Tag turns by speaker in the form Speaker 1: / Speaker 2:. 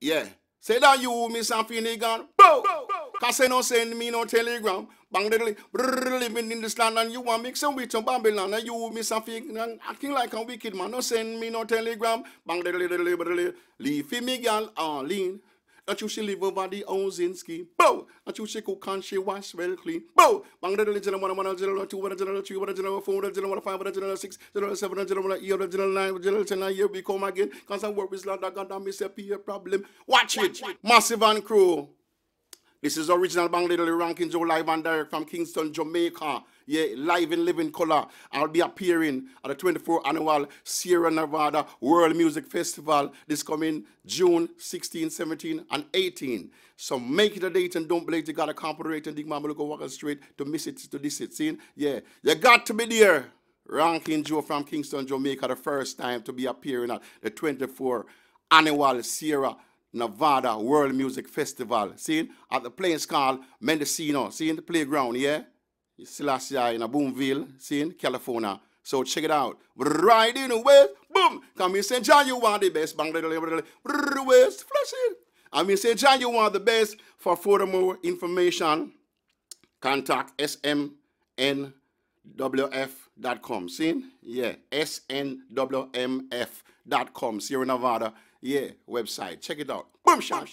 Speaker 1: Yeah. Say that you, Miss Finnegan. Boom. Cause they no send me no telegram. Bang the living in this land and you want mixing with some Babylon and you miss a and acting like a wicked man. No send me no telegram. Bang the leave me girl Arlene. That you should live over the Ozinski. Bow. That you should cook and she wash well clean. Bow. Bang the general one, one general two, one general three, one general four, one general five, one general six, general seven, one general eight, one general nine, one general ten, and here we come again. Cause I work with Lord, I got that miss a problem. Watch it. Massive and cruel. This is original Bang Little Ranking Joe live and direct from Kingston, Jamaica. Yeah, live in living color. I'll be appearing at the 24th annual Sierra Nevada World Music Festival this coming June 16, 17, and 18. So make it a date and don't believe you gotta cooperate and dig mama look walking straight to miss it to this it. See? Yeah, you got to be there. Ranking Joe from Kingston, Jamaica, the first time to be appearing at the 24th annual Sierra Nevada World Music Festival. See, at the place called Mendocino. See, in the playground, yeah? Celestia in a Boomville, see, in California. So check it out. Riding west, boom. Come in St. John, you want the best. Bang, West, flush it. I mean, St. John, you want the best. For further more information, contact SMN WF.com. See? Yeah. SNWMF.com. Sierra Nevada. Yeah. Website. Check it out. Boom, shot.